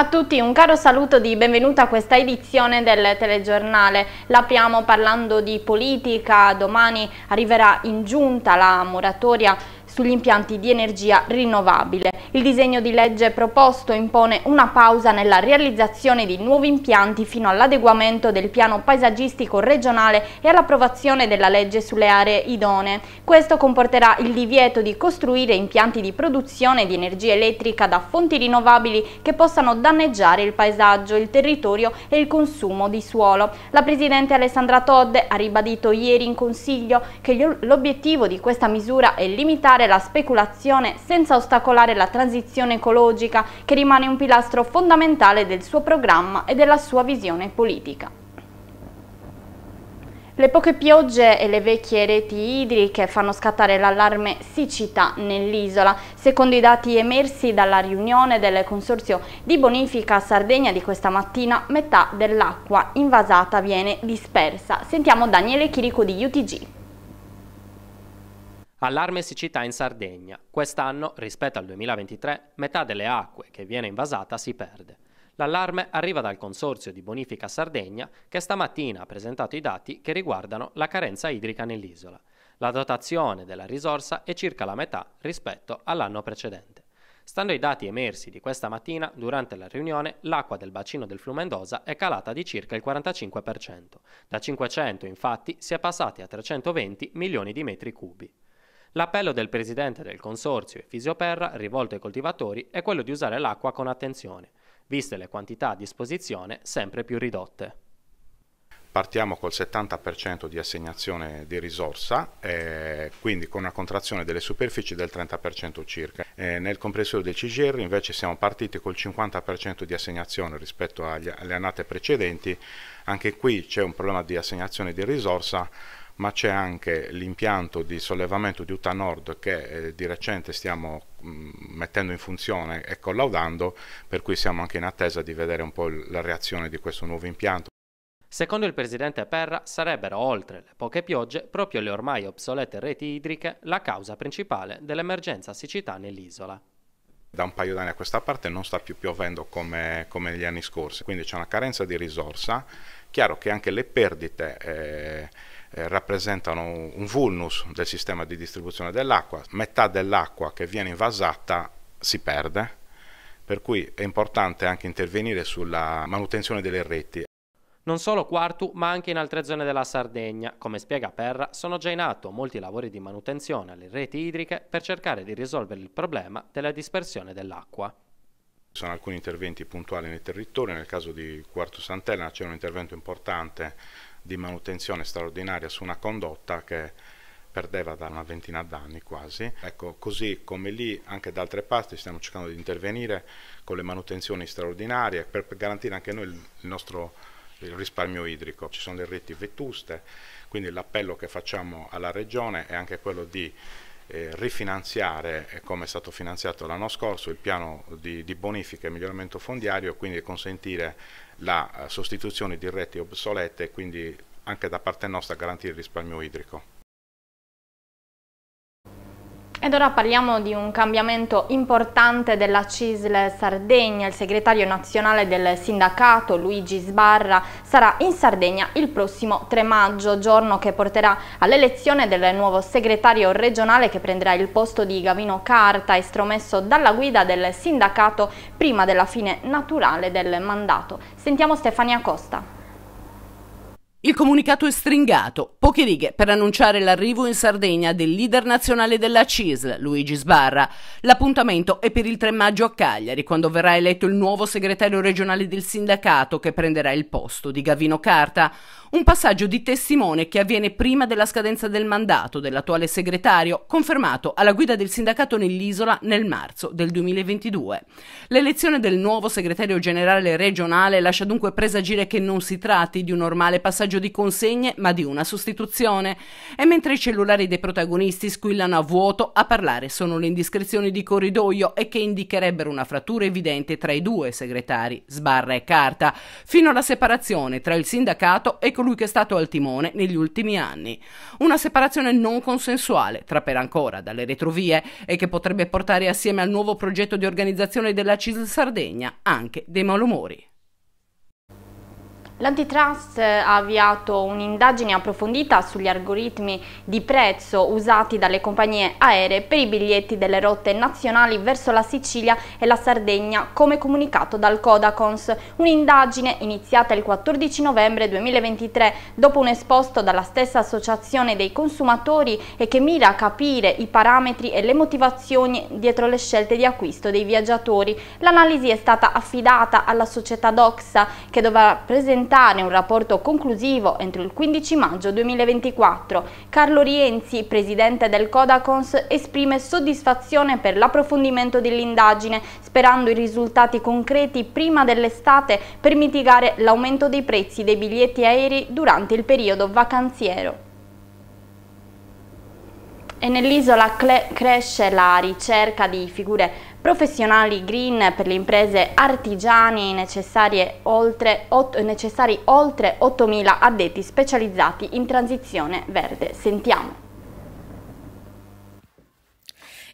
A tutti un caro saluto di benvenuta a questa edizione del telegiornale. L'apriamo parlando di politica, domani arriverà in giunta la moratoria sugli impianti di energia rinnovabile. Il disegno di legge proposto impone una pausa nella realizzazione di nuovi impianti fino all'adeguamento del piano paesaggistico regionale e all'approvazione della legge sulle aree idonee. Questo comporterà il divieto di costruire impianti di produzione di energia elettrica da fonti rinnovabili che possano danneggiare il paesaggio, il territorio e il consumo di suolo. La Presidente Alessandra Todde ha ribadito ieri in Consiglio che l'obiettivo di questa misura è limitare la speculazione senza ostacolare la transizione ecologica che rimane un pilastro fondamentale del suo programma e della sua visione politica. Le poche piogge e le vecchie reti idriche fanno scattare l'allarme siccità nell'isola. Secondo i dati emersi dalla riunione del Consorzio di Bonifica Sardegna di questa mattina, metà dell'acqua invasata viene dispersa. Sentiamo Daniele Chirico di UTG. Allarme siccità in Sardegna. Quest'anno, rispetto al 2023, metà delle acque che viene invasata si perde. L'allarme arriva dal Consorzio di Bonifica Sardegna che stamattina ha presentato i dati che riguardano la carenza idrica nell'isola. La dotazione della risorsa è circa la metà rispetto all'anno precedente. Stando ai dati emersi di questa mattina, durante la riunione l'acqua del bacino del Flumendosa è calata di circa il 45%. Da 500 infatti si è passati a 320 milioni di metri cubi. L'appello del presidente del consorzio Efisio Perra, rivolto ai coltivatori, è quello di usare l'acqua con attenzione, viste le quantità a disposizione sempre più ridotte partiamo col 70% di assegnazione di risorsa, eh, quindi con una contrazione delle superfici del 30% circa. Eh, nel comprensorio del CGR invece siamo partiti col 50% di assegnazione rispetto agli, alle annate precedenti, anche qui c'è un problema di assegnazione di risorsa ma c'è anche l'impianto di sollevamento di Utah Nord che eh, di recente stiamo mm, mettendo in funzione e collaudando, per cui siamo anche in attesa di vedere un po' la reazione di questo nuovo impianto. Secondo il presidente Perra sarebbero, oltre le poche piogge, proprio le ormai obsolete reti idriche la causa principale dell'emergenza siccità nell'isola da un paio d'anni a questa parte non sta più piovendo come, come negli anni scorsi, quindi c'è una carenza di risorsa. Chiaro che anche le perdite eh, eh, rappresentano un vulnus del sistema di distribuzione dell'acqua. Metà dell'acqua che viene invasata si perde, per cui è importante anche intervenire sulla manutenzione delle reti. Non solo Quartu, ma anche in altre zone della Sardegna, come spiega Perra, sono già in atto molti lavori di manutenzione alle reti idriche per cercare di risolvere il problema della dispersione dell'acqua. Ci sono alcuni interventi puntuali nel territorio, nel caso di Quartu Sant'Elena c'è un intervento importante di manutenzione straordinaria su una condotta che perdeva da una ventina d'anni quasi. Ecco, così come lì, anche da altre parti stiamo cercando di intervenire con le manutenzioni straordinarie per garantire anche noi il nostro il risparmio idrico. Ci sono delle reti vetuste, quindi l'appello che facciamo alla Regione è anche quello di eh, rifinanziare, eh, come è stato finanziato l'anno scorso, il piano di, di, bonifica e miglioramento fondiario, quindi consentire la eh, sostituzione di reti obsolete e quindi anche da parte nostra garantire il risparmio idrico. Ed ora parliamo di un cambiamento importante della CISL Sardegna. Il segretario nazionale del sindacato Luigi Sbarra sarà in Sardegna il prossimo 3 maggio, giorno che porterà all'elezione del nuovo segretario regionale che prenderà il posto di Gavino Carta, estromesso dalla guida del sindacato prima della fine naturale del mandato. Sentiamo Stefania Costa. Il comunicato è stringato, poche righe per annunciare l'arrivo in Sardegna del leader nazionale della CISL, Luigi Sbarra. L'appuntamento è per il 3 maggio a Cagliari, quando verrà eletto il nuovo segretario regionale del sindacato che prenderà il posto di Gavino Carta. Un passaggio di testimone che avviene prima della scadenza del mandato dell'attuale segretario, confermato alla guida del sindacato nell'isola nel marzo del 2022. L'elezione del nuovo segretario generale regionale lascia dunque presagire che non si tratti di un normale passaggio di consegne, ma di una sostituzione. E mentre i cellulari dei protagonisti squillano a vuoto, a parlare sono le indiscrezioni di corridoio e che indicherebbero una frattura evidente tra i due segretari, Sbarra e Carta, fino alla separazione tra il sindacato e colui che è stato al timone negli ultimi anni. Una separazione non consensuale tra ancora dalle retrovie e che potrebbe portare assieme al nuovo progetto di organizzazione della CISL Sardegna anche dei malumori. L'antitrust ha avviato un'indagine approfondita sugli algoritmi di prezzo usati dalle compagnie aeree per i biglietti delle rotte nazionali verso la Sicilia e la Sardegna, come comunicato dal Codacons. Un'indagine iniziata il 14 novembre 2023 dopo un esposto dalla stessa Associazione dei Consumatori e che mira a capire i parametri e le motivazioni dietro le scelte di acquisto dei viaggiatori. L'analisi è stata affidata alla società Doxa che dovrà presentare presentare un rapporto conclusivo entro il 15 maggio 2024. Carlo Rienzi, presidente del Codacons, esprime soddisfazione per l'approfondimento dell'indagine, sperando i risultati concreti prima dell'estate per mitigare l'aumento dei prezzi dei biglietti aerei durante il periodo vacanziero. E nell'isola cresce la ricerca di figure professionali green per le imprese artigiane necessari oltre 8.000 addetti specializzati in transizione verde. Sentiamo.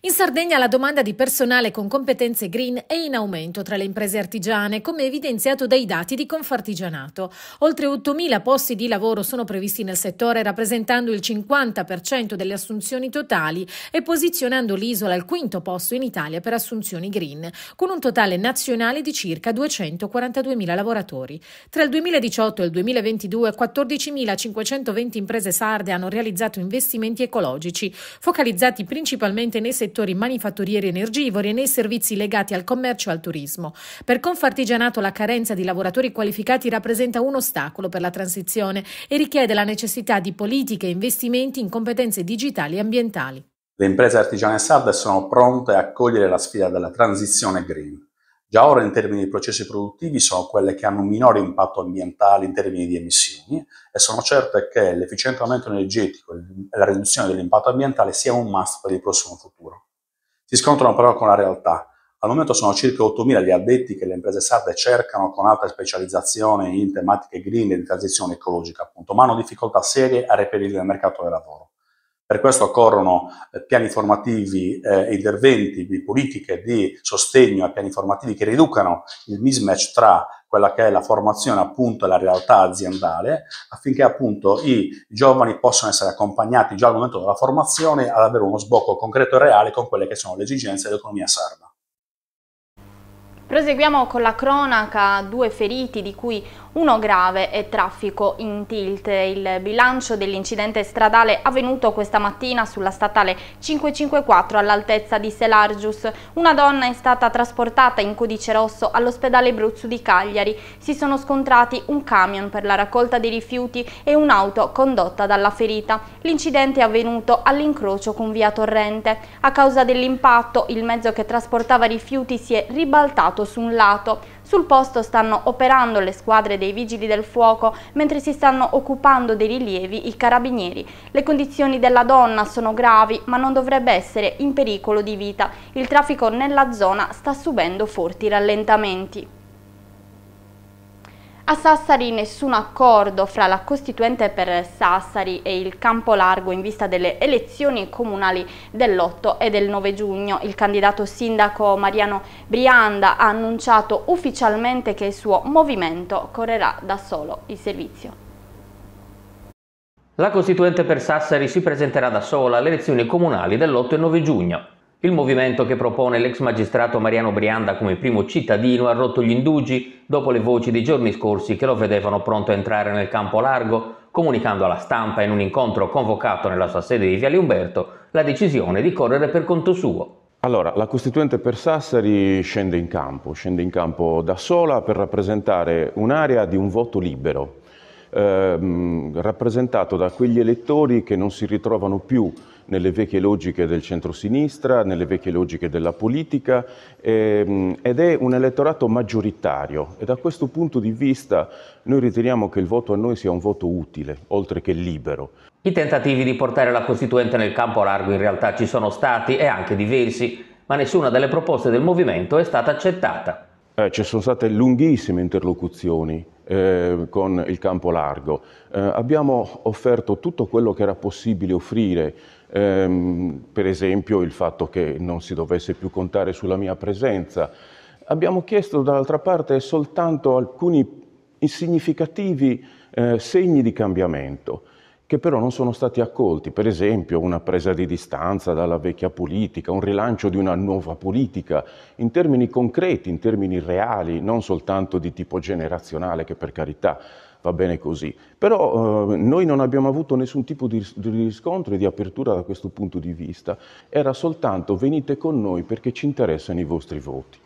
In Sardegna la domanda di personale con competenze green è in aumento tra le imprese artigiane, come evidenziato dai dati di Confartigianato. Oltre 8.000 posti di lavoro sono previsti nel settore, rappresentando il 50% delle assunzioni totali e posizionando l'isola al quinto posto in Italia per assunzioni green, con un totale nazionale di circa 242.000 lavoratori. Tra il 2018 e il 2022 14.520 imprese sarde hanno realizzato investimenti ecologici, focalizzati principalmente nei settori settori manifatturieri energivori e nei servizi legati al commercio e al turismo. Per Confartigianato la carenza di lavoratori qualificati rappresenta un ostacolo per la transizione e richiede la necessità di politiche e investimenti in competenze digitali e ambientali. Le imprese artigiane sarde sono pronte a cogliere la sfida della transizione green. Già ora in termini di processi produttivi sono quelle che hanno un minore impatto ambientale in termini di emissioni e sono certe che l'efficientamento energetico e la riduzione dell'impatto ambientale sia un must per il prossimo futuro si scontrano però con la realtà. Al momento sono circa 8.000 gli addetti che le imprese sarde cercano con alta specializzazione in tematiche green e di transizione ecologica, appunto, ma hanno difficoltà serie a reperire nel mercato del lavoro. Per questo occorrono eh, piani formativi eh, e eh, interventi di politiche di sostegno a piani formativi che riducano il mismatch tra quella che è la formazione appunto e la realtà aziendale affinché appunto i giovani possano essere accompagnati già al momento della formazione ad avere uno sbocco concreto e reale con quelle che sono le esigenze dell'economia serba. Proseguiamo con la cronaca, due feriti di cui uno grave è traffico in tilt. Il bilancio dell'incidente stradale avvenuto questa mattina sulla statale 554 all'altezza di Selargius. Una donna è stata trasportata in codice rosso all'ospedale Bruzzu di Cagliari. Si sono scontrati un camion per la raccolta dei rifiuti e un'auto condotta dalla ferita. L'incidente è avvenuto all'incrocio con via Torrente. A causa dell'impatto il mezzo che trasportava rifiuti si è ribaltato su un lato. Sul posto stanno operando le squadre dei vigili del fuoco, mentre si stanno occupando dei rilievi i carabinieri. Le condizioni della donna sono gravi, ma non dovrebbe essere in pericolo di vita. Il traffico nella zona sta subendo forti rallentamenti. A Sassari nessun accordo fra la Costituente per Sassari e il campo largo in vista delle elezioni comunali dell'8 e del 9 giugno. Il candidato sindaco Mariano Brianda ha annunciato ufficialmente che il suo movimento correrà da solo il servizio. La Costituente per Sassari si presenterà da sola alle elezioni comunali dell'8 e 9 giugno. Il movimento che propone l'ex magistrato Mariano Brianda come primo cittadino ha rotto gli indugi dopo le voci dei giorni scorsi che lo vedevano pronto a entrare nel campo largo, comunicando alla stampa in un incontro convocato nella sua sede di Viale Umberto la decisione di correre per conto suo. Allora, la Costituente per Sassari scende in campo, scende in campo da sola per rappresentare un'area di un voto libero, ehm, rappresentato da quegli elettori che non si ritrovano più nelle vecchie logiche del centrosinistra, nelle vecchie logiche della politica ehm, ed è un elettorato maggioritario e da questo punto di vista noi riteniamo che il voto a noi sia un voto utile, oltre che libero. I tentativi di portare la Costituente nel campo largo in realtà ci sono stati e anche diversi, ma nessuna delle proposte del movimento è stata accettata. Eh, ci sono state lunghissime interlocuzioni eh, con il campo largo. Eh, abbiamo offerto tutto quello che era possibile offrire, ehm, per esempio il fatto che non si dovesse più contare sulla mia presenza. Abbiamo chiesto dall'altra parte soltanto alcuni significativi eh, segni di cambiamento che però non sono stati accolti, per esempio una presa di distanza dalla vecchia politica, un rilancio di una nuova politica, in termini concreti, in termini reali, non soltanto di tipo generazionale, che per carità va bene così. Però eh, noi non abbiamo avuto nessun tipo di, riscontro e di apertura da questo punto di vista, era soltanto venite con noi perché ci interessano i vostri voti.